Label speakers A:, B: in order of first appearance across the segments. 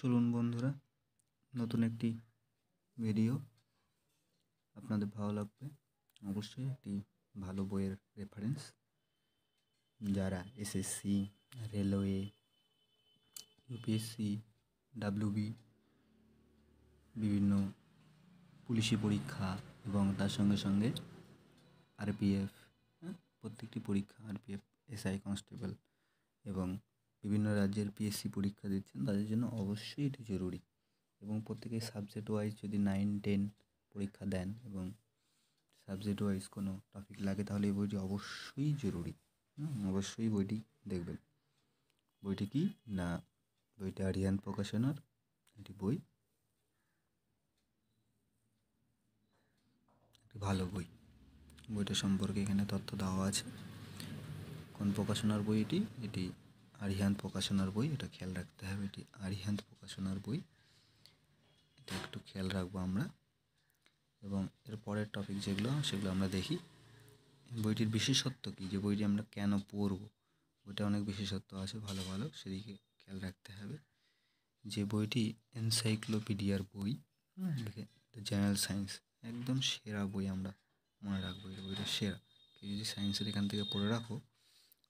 A: চলুন বন্ধুরা নতুন একটি ভিডিও আপনাদের ভালো লাগবে অবশ্যই একটি ভালো বইয়ের রেফারেন্স যারা এসএসসি রেলওয়ে ইউপিএসসি ডাব্লিউবি বিভিন্ন পুলিশি পরীক্ষা এবং তার সঙ্গে সঙ্গে আরপিএফ হ্যাঁ, প্রত্যেকটি পরীক্ষা আরপিএফ এসআই কনস্টেবল এবং বিভিন্ন রাজ্যের পিএসসি পরীক্ষা দিচ্ছেন তাদের জন্য অবশ্যই এটি জরুরি এবং প্রত্যেকেই সাবজেক্ট ওয়াইজ যদি নাইন টেন পরীক্ষা দেন এবং সাবজেক্ট ওয়াইজ কোনো টপিক লাগে তাহলে এই বইটি অবশ্যই জরুরি অবশ্যই বইটি দেখবেন বইটি কি না বইটি আরিয়ান প্রকাশনার একটি বই একটি ভালো বই বইটা সম্পর্কে এখানে তথ্য দেওয়া আছে কোন প্রকাশনার বই এটি এটি আরিহান্ত প্রকাশনার বই এটা খেয়াল রাখতে হবে এটি আরিহান্ত প্রকাশনার বই এটা একটু খেয়াল রাখবো আমরা এবং এর পরের টপিক যেগুলো সেগুলো আমরা দেখি বইটির বিশেষত্ব কী যে বইটি আমরা কেন পড়ব বইটা অনেক বিশেষত্ব আছে ভালো ভালো সেদিকে খেয়াল রাখতে হবে যে বইটি এনসাইক্লোপিডিয়ার বই জেনারেল সায়েন্স একদম সেরা বই আমরা মনে রাখবো এই বইটা সেরা কেউ যদি সায়েন্সের এখান থেকে পড়ে রাখো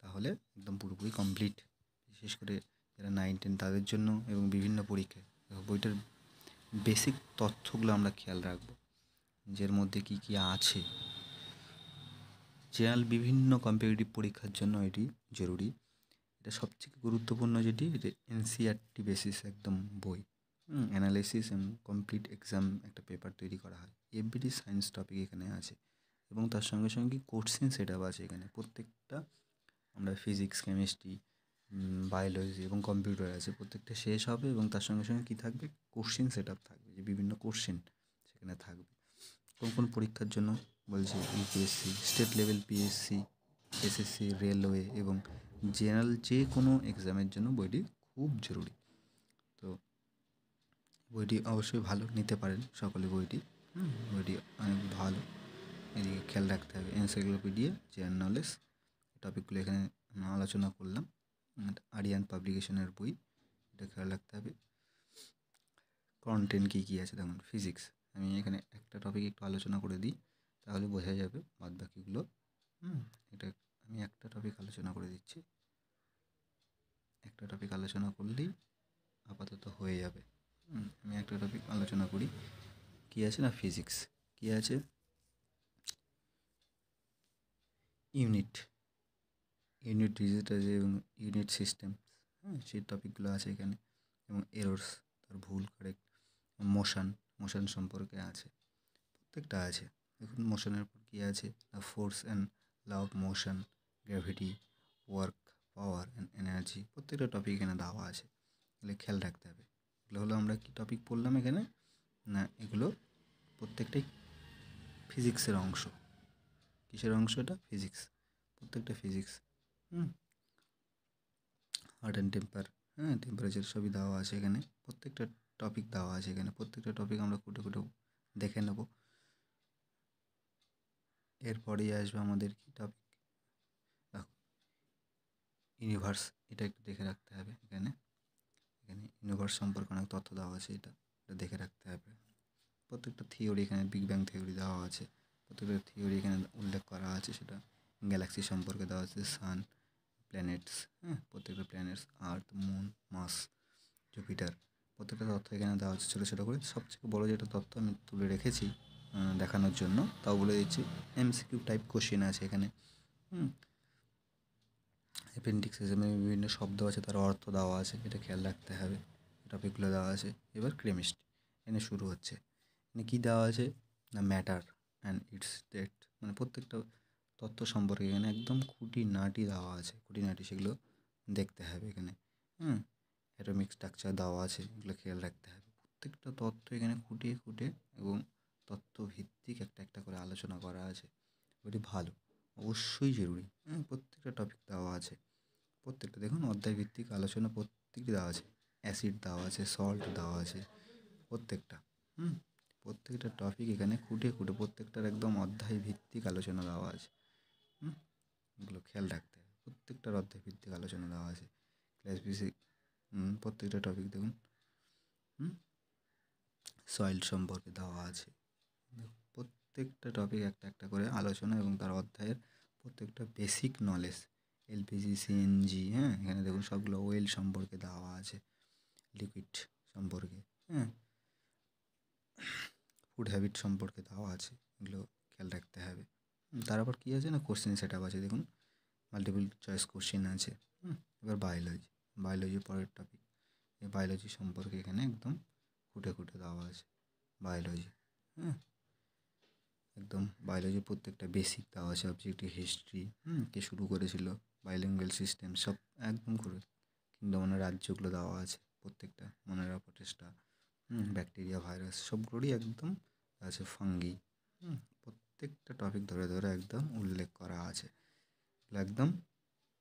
A: তাহলে একদম পুরোপুরি কমপ্লিট বিশেষ করে যারা নাইন টেন তাদের জন্য এবং বিভিন্ন পরীক্ষায় বইটার বেসিক তথ্যগুলো আমরা খেয়াল রাখব নিজের মধ্যে কি কি আছে জেনারেল বিভিন্ন কম্পিটিটিভ পরীক্ষার জন্য এটি জরুরি এটা সবথেকে গুরুত্বপূর্ণ যেটি এটা এনসিআরটি বেসিস একদম বই অ্যানালাইসিস এবং কমপ্লিট এক্সাম একটা পেপার তৈরি করা হয় এভরি সায়েন্স টপিক এখানে আছে এবং তার সঙ্গে সঙ্গে কোর্সিং সেট আছে এখানে প্রত্যেকটা আমরা ফিজিক্স কেমিস্ট্রি বায়োলজি এবং কম্পিউটার আছে প্রত্যেকটা শেষ হবে এবং তার সঙ্গে সঙ্গে কী থাকবে কোশ্চেন সেট আপ থাকবে যে বিভিন্ন কোশ্চেন সেখানে থাকবে কোন কোন পরীক্ষার জন্য বলছে UPSC state level PSC SSC railway এবং জেনারেল যে কোনো এক্সামের জন্য বইটি খুব জরুরি তো বইটি অবশ্যই ভালো নিতে পারেন সকলে বইটি বইটি অনেক ভালো এদিকে খেয়াল রাখতে হবে এনসাইক্লোপিডিয়া জেনারেল নলেজ টপিকগুলো এখানে আলোচনা করলাম আরিয়ান পাবলিকেশনের বই এটা খেয়াল রাখতে হবে কন্টেন্ট কী কী আছে তেমন ফিজিক্স আমি এখানে একটা টপিক একটু আলোচনা করে দিই তাহলে বোঝা যাবে বাদ বাকিগুলো হুম এটা আমি একটা টপিক আলোচনা করে দিচ্ছি একটা টপিক আলোচনা করলেই আপাতত হয়ে যাবে আমি একটা টপিক আলোচনা করি কী আছে না ফিজিক্স কী আছে ইউনিট ইউনিট ডিজিটাল যে এবং ইউনিট সিস্টেম হ্যাঁ সেই টপিকগুলো আছে এখানে এবং এরোর্স তার ভুল কারেক্ট মোশান মোশান সম্পর্কে আছে প্রত্যেকটা আছে দেখুন মোশনের উপর কী আছে force and law of motion gravity work power and energy প্রত্যেকটা টপিক এখানে দেওয়া আছে এগুলো খেয়াল রাখতে হবে এগুলো হলো আমরা কী টপিক পড়লাম এখানে না এগুলো প্রত্যেকটাই ফিজিক্সের অংশ কিসের অংশ এটা ফিজিক্স প্রত্যেকটা physics hmm heat and temper হ্যাঁ টেম্পারেচার সবই দেওয়া আছে এখানে প্রত্যেকটা টপিক দেওয়া আছে এখানে প্রত্যেকটা টপিক আমরা কুটে কুটে দেখে নেব এরপরেই আসবে আমাদের কি টপিক ইউনিভার্স এটা একটু দেখে রাখতে হবে এখানে এখানে ইউনিভার্স সম্পর্কে অনেক তথ্য দেওয়া আছে এটা এটা দেখে রাখতে হবে প্রত্যেকটা থিওরি এখানে বিগ ব্যাং থিওরি দেওয়া আছে প্রত্যেকটা থিওরি এখানে উল্লেখ করা আছে সেটা গ্যালাক্সি সম্পর্কে দেওয়া আছে সান প্ল্যানেটস হ্যাঁ প্রত্যেকটা planets Earth moon Mars Jupiter প্রত্যেকটা তথ্য এখানে দেওয়া হচ্ছে ছোটো ছোটো করে সবচেয়ে বড় যেটা তথ্য আমি তুলে রেখেছি দেখানোর জন্য তাও বলে দিচ্ছি এমসিকিউ টাইপ কোশ্চেন আছে এখানে হুম অ্যাপেন্ডিক্স হিসেবে বিভিন্ন শব্দ আছে তার অর্থ দেওয়া আছে এটা খেয়াল রাখতে হবে টপিকগুলো দেওয়া আছে এবার ক্রেমিস্ট এখানে শুরু হচ্ছে এখানে কী দেওয়া আছে না ম্যাটার অ্যান্ড ইটস ডেট মানে প্রত্যেকটা তত্ত্ব সম্পর্কে এখানে একদম খুঁটিনাটি দেওয়া আছে খুঁটিনাটি সেগুলো দেখতে হবে এখানে হুম অ্যাটমিক স্ট্রাকচার দেওয়া আছে এগুলো খেয়াল রাখতে হবে প্রত্যেকটা তত্ত্ব এখানে খুঁটিয়ে খুঁটে এবং ভিত্তিক একটা একটা করে আলোচনা করা আছে ওটি ভালো অবশ্যই জরুরি হ্যাঁ প্রত্যেকটা টপিক দেওয়া আছে প্রত্যেকটা দেখুন অধ্যায় ভিত্তিক আলোচনা প্রত্যেকটি দেওয়া আছে অ্যাসিড দেওয়া আছে সল্ট দেওয়া আছে প্রত্যেকটা হুম প্রত্যেকটা টপিক এখানে খুঁটে খুঁটে প্রত্যেকটার একদম অধ্যায় ভিত্তিক আলোচনা দেওয়া আছে এগুলো খেয়াল রাখতে হবে প্রত্যেকটার অধ্যায় ভিত্তিক আলোচনা দেওয়া আছে ক্লাস বেসিক প্রত্যেকটা টপিক দেখুন সয়েল সম্পর্কে দেওয়া আছে প্রত্যেকটা টপিক একটা একটা করে আলোচনা এবং তার অধ্যায়ের প্রত্যেকটা বেসিক নলেজ এলপিজি সিএনজি হ্যাঁ এখানে দেখুন সবগুলো ওয়েল সম্পর্কে দেওয়া আছে লিকুইড সম্পর্কে হ্যাঁ ফুড হ্যাবিট সম্পর্কে দেওয়া আছে এগুলো খেয়াল রাখতে হবে তার আবার কী আছে না কোশ্চেন সেট আপ আছে দেখুন মাল্টিপল চয়েস কোশ্চেন আছে এবার বায়োলজি বায়োলজি পরের টপিক এই বায়োলজি সম্পর্কে এখানে একদম খুঁটে খুঁটে দেওয়া আছে বায়োলজি হ্যাঁ একদম বায়োলজি প্রত্যেকটা বেসিক দেওয়া আছে অবজেক্টিভ হিস্ট্রি হুম কে শুরু করেছিল বায়োলিঙ্গুয়াল সিস্টেম সব একদম করে কিন্তু মানে রাজ্যগুলো দেওয়া আছে প্রত্যেকটা মনেরা প্রচেষ্টা ব্যাকটেরিয়া ভাইরাস সবগুলোরই একদম আছে ফাঙ্গি টপিক ধরে ধরে একদম উল্লেখ করা আছে একদম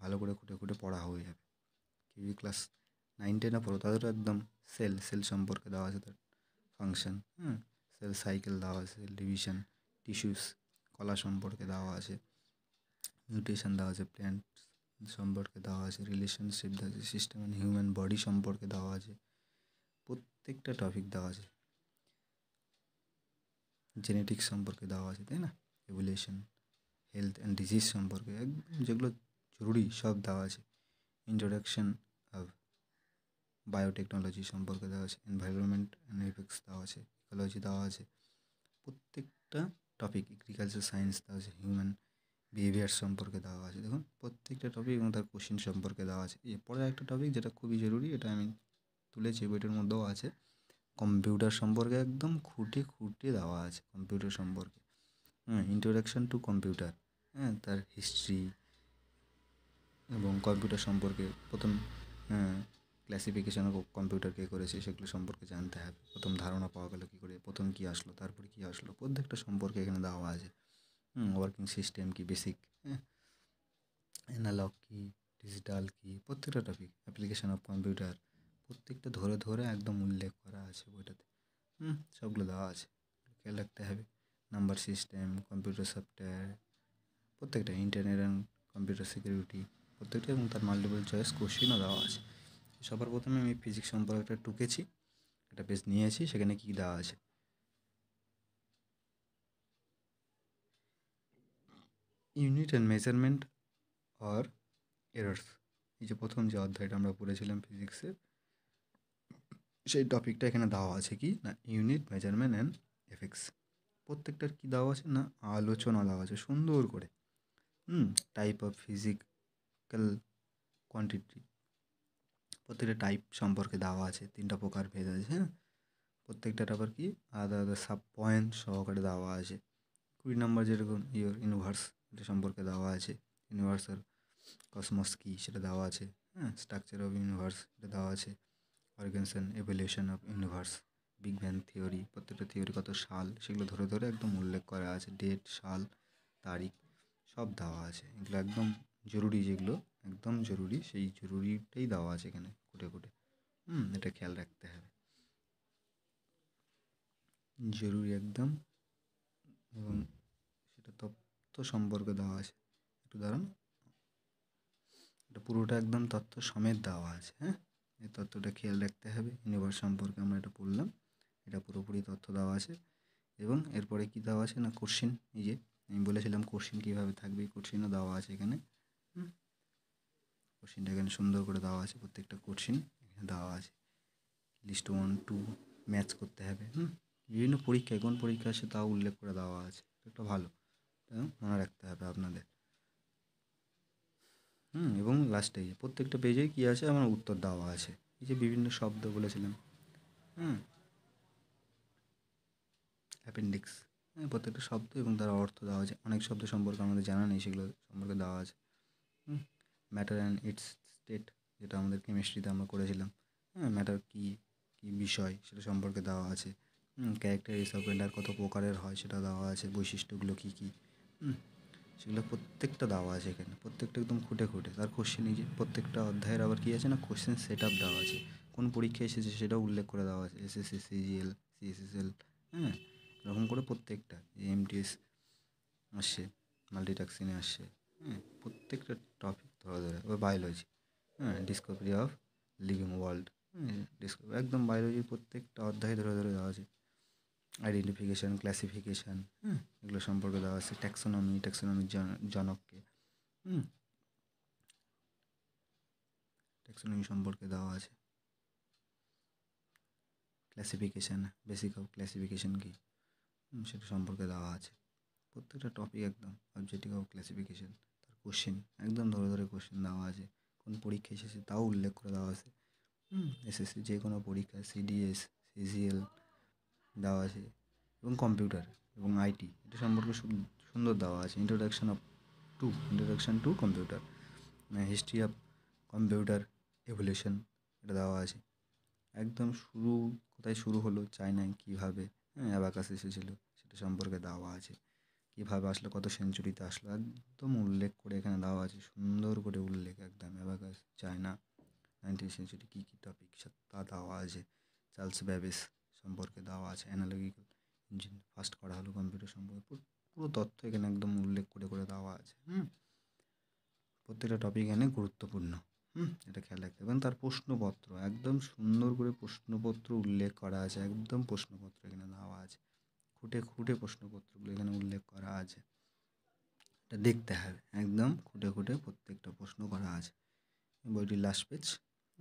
A: ভালো করে খুঁটে খুঁটে পড়া হয়ে যাবে কেউ ক্লাস নাইন টেনে পড়ো তাদেরও একদম সেল সেল সম্পর্কে দেওয়া আছে তার ফাংশন হ্যাঁ সেল সাইকেল দেওয়া আছে সেল ডিভিশন টিস্যুস কলা সম্পর্কে দেওয়া আছে মিউটেশন দেওয়া আছে প্ল্যান্ট সম্পর্কে দেওয়া আছে রিলেশনশিপ দেওয়া আছে সিস্টেম অ্যান্ড হিউম্যান বডি সম্পর্কে দেওয়া আছে প্রত্যেকটা টপিক দেওয়া আছে জেনেটিক্স সম্পর্কে দেওয়া আছে তাই না রেগুলেশন হেলথ অ্যান্ড ডিজিজ সম্পর্কে একদম যেগুলো জরুরি সব দেওয়া আছে ইন্ট্রোডাকশন অফ বায়োটেকনোলজি সম্পর্কে দেওয়া আছে এনভায়রনমেন্ট অ্যান্ড ইফেক্টস দেওয়া আছে ইকোলজি দেওয়া আছে প্রত্যেকটা টপিক এগ্রিকালচার সায়েন্স দেওয়া আছে হিউম্যান বিহেভিয়ার সম্পর্কে দেওয়া আছে দেখুন প্রত্যেকটা টপিক এবং তার কোশ্চেন সম্পর্কে দেওয়া আছে এরপরে একটা টপিক যেটা খুবই জরুরি এটা আমি তুলেছি বইটার মধ্যেও আছে কম্পিউটার সম্পর্কে একদম খুঁটে খুঁটে দেওয়া আছে কম্পিউটার সম্পর্কে হ্যাঁ ইন্ট্রোডাকশান টু কম্পিউটার হ্যাঁ তার হিস্ট্রি এবং কম্পিউটার সম্পর্কে প্রথম ক্লাসিফিকেশান হ্যাঁ, কম্পিউটার কে করেছে সেগুলো সম্পর্কে জানতে হবে প্রথম ধারণা পাওয়া গেলো কী করে প্রথম কী আসলো তারপরে কী আসলো প্রত্যেকটা সম্পর্কে এখানে দেওয়া আছে ওয়ার্কিং সিস্টেম কি বেসিক হ্যাঁ অ্যানালগ কী ডিজিটাল কী প্রত্যেকটা টপিক অ্যাপ্লিকেশান অফ কম্পিউটার প্রত্যেকটা ধরে ধরে একদম উল্লেখ করা আছে বইটাতে হুম সবগুলো দেওয়া আছে খেয়াল রাখতে হবে নাম্বার সিস্টেম কম্পিউটার সফটওয়্যার প্রত্যেকটা ইন্টারনেট অ্যান্ড কম্পিউটার সিকিউরিটি প্রত্যেকটা এবং তার মাল্টিপল চয়েস কোশ্চেনও দেওয়া আছে সবার প্রথমে আমি ফিজিক্স সম্পর্কে একটা টুকেছি একটা পেজ নিয়েছি সেখানে কী দেওয়া আছে unit and measurement or errors এই যে প্রথম যে অধ্যায়টা আমরা পড়েছিলাম ফিজিক্সের সেই টপিকটা এখানে দেওয়া আছে কি না ইউনিট মেজারমেন্ট অ্যান্ড এফেক্টস প্রত্যেকটার কী দেওয়া আছে না আলোচনা দেওয়া আছে সুন্দর করে hmm type of physical quantity প্রত্যেকটা টাইপ সম্পর্কে দেওয়া আছে তিনটা প্রকার ভেদ আছে হ্যাঁ প্রত্যেকটার আবার কি আলাদা আলাদা সাব পয়েন্ট সহকারে দেওয়া আছে কুড়ি নম্বর যেরকম ইয়োর ইউনিভার্স এটা সম্পর্কে দেওয়া আছে ইউনিভার্সাল কসমস কি সেটা দেওয়া আছে হ্যাঁ স্ট্রাকচার অফ ইউনিভার্স এটা দেওয়া আছে অর্গানসেন evolution of universe big bang theory প্রত্যেকটা থিওরি কত সাল সেগুলো ধরে ধরে একদম উল্লেখ করা আছে ডেট সাল তারিখ সব দেওয়া আছে এগুলো একদম জরুরি যেগুলো একদম জরুরি সেই জরুরিটাই দেওয়া আছে এখানে কোটে কোটে হুম এটা খেয়াল রাখতে হবে জরুরি একদম এবং সেটা তথ্য সম্পর্কে দেওয়া আছে একটু দাঁড়ান এটা পুরোটা একদম তথ্য সমেত দেওয়া আছে হ্যাঁ এই তথ্যটা খেয়াল রাখতে হবে ইউনিভার্স সম্পর্কে আমরা এটা পড়লাম এটা পুরোপুরি তথ্য দেওয়া আছে এবং এরপরে কি দেওয়া আছে না কোশ্চিন এই যে আমি বলেছিলাম কোশ্চিন কীভাবে থাকবে কোশ্চিনও দেওয়া আছে এখানে কোশ্চিনটা এখানে সুন্দর করে দেওয়া আছে প্রত্যেকটা কোশ্চিন এখানে দেওয়া আছে লিস্ট ওয়ান টু ম্যাচ করতে হবে হুম বিভিন্ন পরীক্ষায় কোন পরীক্ষা আছে তাও উল্লেখ করে দেওয়া আছে এটা ভালো মনে রাখতে হবে আপনাদের হুম এবং লাস্টে প্রত্যেকটা পেজে কী আছে আমার উত্তর দেওয়া আছে এই যে বিভিন্ন শব্দ বলেছিলাম হুম অ্যাপেন্ডিক্স হ্যাঁ প্রত্যেকটা শব্দ এবং তার অর্থ দেওয়া আছে অনেক শব্দ সম্পর্কে আমাদের জানা নেই সেগুলো সম্পর্কে দেওয়া আছে ম্যাটার অ্যান্ড ইটস স্টেট যেটা আমাদের কেমিস্ট্রিতে আমরা করেছিলাম হ্যাঁ ম্যাটার কী কী বিষয় সেটা সম্পর্কে দেওয়া আছে ক্যারেক্টার ইস অফ কত প্রকারের হয় সেটা দেওয়া আছে বৈশিষ্ট্যগুলো কী কী সেগুলো প্রত্যেকটা দেওয়া আছে এখানে প্রত্যেকটা একদম খুঁটে খুঁটে তার কোশ্চেন যে প্রত্যেকটা অধ্যায়ের আবার কী আছে না কোশ্চেন সেট আপ দেওয়া আছে কোন পরীক্ষা এসেছে সেটাও উল্লেখ করে দেওয়া আছে এসএসসি সিজিএল সিএসএসএল হ্যাঁ এরকম করে প্রত্যেকটা এই এমটিএস আসছে মাল্টিটাক্সিনে আসছে হ্যাঁ প্রত্যেকটা টপিক ধরা ধরে ওই বায়োলজি হ্যাঁ discovery of living world discovery একদম বায়োলজির প্রত্যেকটা অধ্যায় ধরে ধরে দেওয়া আছে আইডেন্টিফিকেশান ক্লাসিফিকেশান হ্যাঁ এগুলো সম্পর্কে দেওয়া আছে ট্যাক্সোনমি ট্যাক্সোনমির জনককে হুম ট্যাক্সোনমি সম্পর্কে দেওয়া আছে ক্লাসিফিকেশান বেসিক অফ ক্লাসিফিকেশান কী সেটা সম্পর্কে দেওয়া আছে প্রত্যেকটা টপিক একদম অবজেক্টিভ অফ ক্লাসিফিকেশান তার কোশ্চেন একদম ধরে ধরে কোশ্চেন দেওয়া আছে কোন পরীক্ষা এসেছে তাও উল্লেখ করে দেওয়া আছে এসএসসি যে কোনো পরীক্ষা সিডিএস সিজিএল দেওয়া আছে এবং কম্পিউটার এবং আইটি এটা সম্পর্কে সুন্দর দেওয়া আছে introduction of to introduction to computer history of computer evolution এটা দেওয়া আছে একদম শুরু কোথায় শুরু হলো চায়নায় কীভাবে হ্যাঁ অ্যাবাকাস এসেছিলো সম্পর্কে দেওয়া আছে কীভাবে আসলো কত সেঞ্চুরিতে আসলো একদম উল্লেখ করে এখানে দেওয়া আছে সুন্দর করে উল্লেখ একদম অ্যাবাকাস চায়না নাইনটিন সেঞ্চুরি কী কী টপিক তা দেওয়া আছে চার্লস ব্যাবিস সম্পর্কে দেওয়া আছে অ্যানালজিক্যাল ইঞ্জিন ফার্স্ট করা হলো কম্পিউটার সম্পর্কে পুরো তথ্য এখানে একদম উল্লেখ করে করে দেওয়া আছে হুম প্রত্যেকটা টপিক এখানে গুরুত্বপূর্ণ হুম এটা খেয়াল রাখতে এবং তার প্রশ্নপত্র একদম সুন্দর করে প্রশ্নপত্র উল্লেখ করা আছে একদম প্রশ্নপত্র এখানে দেওয়া আছে খুঁটে খুঁটে প্রশ্নপত্রগুলো এখানে উল্লেখ করা আছে এটা দেখতে হবে একদম খুঁটে খুঁটে প্রত্যেকটা প্রশ্ন করা আছে বইটির লাস্ট পেজ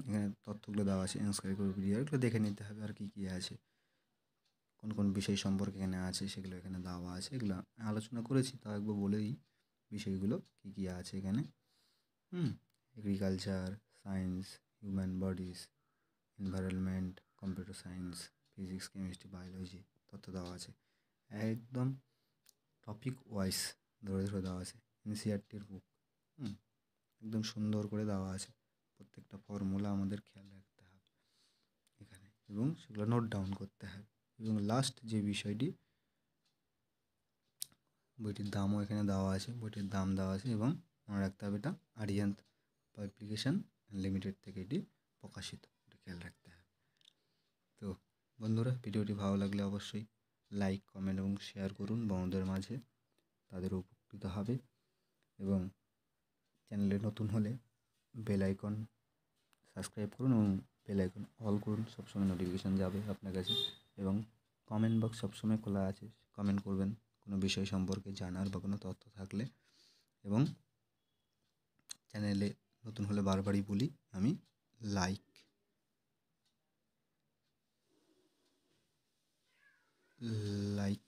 A: এখানে তথ্যগুলো দেওয়া আছে এনসাইক্লোপিডিয়া এগুলো দেখে নিতে হবে আর কী কী আছে কোন কোন বিষয় সম্পর্কে এখানে আছে সেগুলো এখানে দেওয়া আছে এগুলো আলোচনা করেছি তাও একবার বলে দিই বিষয়গুলো কী কী আছে এখানে hmm agriculture science human bodies environment computer science physics chemistry biology তথ্য দেওয়া আছে একদম টপিক ওয়াইজ ধরে ধরে দেওয়া আছে এনসিআরটির বুক হুম একদম সুন্দর করে দেওয়া আছে প্রত্যেকটা ফর্মুলা আমাদের খেয়াল রাখতে হবে এখানে এবং সেগুলো নোট ডাউন করতে হবে এবং লাস্ট যে বিষয়টি বইটির দামও এখানে দেওয়া আছে বইটির দাম দেওয়া আছে এবং মনে রাখতে হবে এটা আরিয়ান্ত পাবলিকেশন লিমিটেড থেকে এটি প্রকাশিত এটা খেয়াল রাখতে হবে তো বন্ধুরা ভিডিওটি ভালো লাগলে অবশ্যই লাইক কমেন্ট এবং শেয়ার করুন বন্ধুদের মাঝে তাদের উপকৃত হবে এবং চ্যানেলে নতুন হলে বেল আইকন সাবস্ক্রাইব করুন এবং বেল আইকন অল করুন সবসময় নোটিফিকেশান যাবে আপনার কাছে এবং কমেন্ট বক্স সবসময় খোলা আছে কমেন্ট করবেন কোনো বিষয় সম্পর্কে জানার বা কোনো তথ্য থাকলে এবং চ্যানেলে নতুন হলে বারবারই বলি আমি লাইক লাইক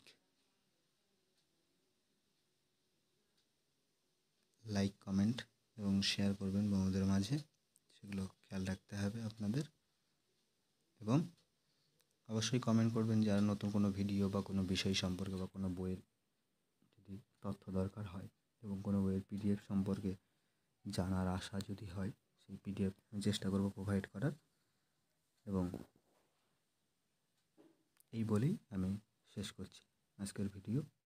A: লাইক কমেন্ট এবং শেয়ার করবেন বন্ধুদের মাঝে সেগুলো খেয়াল রাখতে হবে আপনাদের এবং অবশ্যই কমেন্ট করবেন যারা নতুন কোনো ভিডিও বা কোনো বিষয় সম্পর্কে বা কোনো বইয়ের যদি তথ্য দরকার হয় এবং কোনো বইয়ের পিডিএফ সম্পর্কে জানার আশা যদি হয় সেই পিডিএফ চেষ্টা করব প্রোভাইড করার এবং এই বলেই আমি শেষ করছি আজকের ভিডিও